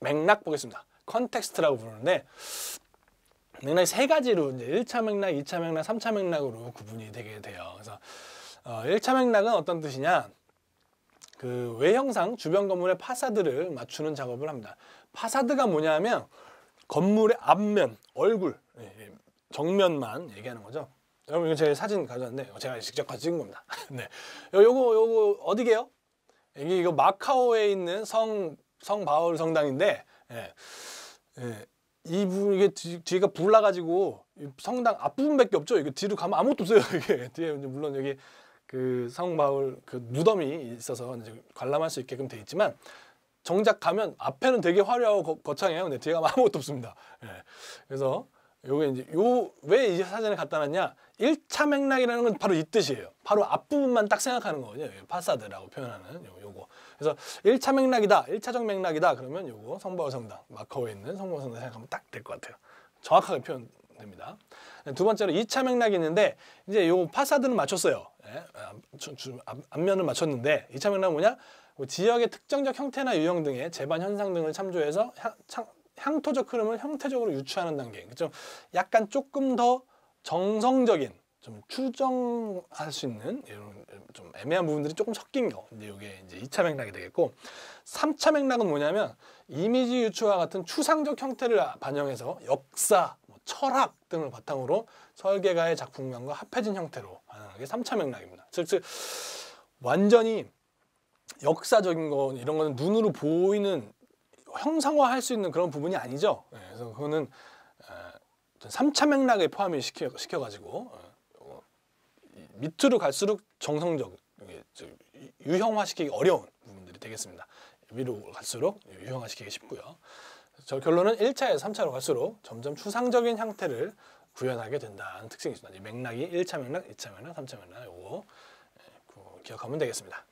맥락 보겠습니다. 컨텍스트라고 부르는데 맥락이 세 가지로 이제 1차 맥락, 2차 맥락, 3차 맥락으로 구분이 되게 돼요. 그래서 어, 1차 맥락은 어떤 뜻이냐? 그 외형상 주변 건물의 파사드를 맞추는 작업을 합니다. 파사드가 뭐냐면 건물의 앞면, 얼굴, 예, 예, 정면만 얘기하는 거죠. 여러분 이거 제 사진 가져왔는데 제가 직접 가서 찍은 겁니다. 네, 요거 요거 어디게요? 이게 이거 마카오에 있는 성성 바울 성당인데 예, 예, 이분 이게 뒤, 뒤가 불나가지고 성당 앞부분밖에 없죠. 이거 뒤로 가면 아무것도 없어요. 이게 뒤에 물론 여기 그성 바울 그 무덤이 있어서 관람할 수 있게끔 돼 있지만 정작 가면 앞에는 되게 화려하고 거, 창해요 근데 뒤에 가면 아무것도 없습니다. 예. 그래서 요게 이제 요 왜이 사진을 갖다 놨냐? 1차 맥락이라는 건 바로 이 뜻이에요. 바로 앞부분만 딱 생각하는 거거든요. 파사드라고 표현하는 요, 요거. 그래서 1차 맥락이다. 1차적 맥락이다. 그러면 요거 성바울 성당, 마카오에 있는 성바울 성당 생각하면 딱 될 것 같아요. 정확하게 표현됩니다. 네, 두 번째로 2차 맥락이 있는데 이제 요 파사드는 맞췄어요. 예? 아, 앞, 면을 맞췄는데 2차 맥락은 뭐냐? 그 지역의 특정적 형태나 유형 등의 재반 현상 등을 참조해서 향, 창, 향토적 흐름을 형태적으로 유추하는 단계. 그렇죠? 약간 조금 더 정성적인 좀 추정할 수 있는 이런 좀 애매한 부분들이 조금 섞인 거. 근데 이게 이제 2차 맥락이 되겠고 3차 맥락은 뭐냐면 이미지 유추와 같은 추상적 형태를 반영해서 역사, 뭐 철학 등을 바탕으로 설계가의 작품명과 합해진 형태로 하는 게 3차 맥락입니다. 즉, 즉 완전히 역사적인 거 이런 거는 눈으로 보이는 형상화할 수 있는 그런 부분이 아니죠. 예, 그래서 그거는 3차 아, 맥락에 포함이 시켜, 시켜가지고 어, 밑으로 갈수록 정성적 유형화시키기 어려운 부분들이 되겠습니다. 위로 갈수록 유형화시키기 쉽고요. 저 결론은 1차에서 3차로 갈수록 점점 추상적인 형태를 구현하게 된다는 특징이 있습니다. 맥락이 1차 맥락, 2차 맥락, 3차 맥락 요거 예, 그 기억하면 되겠습니다.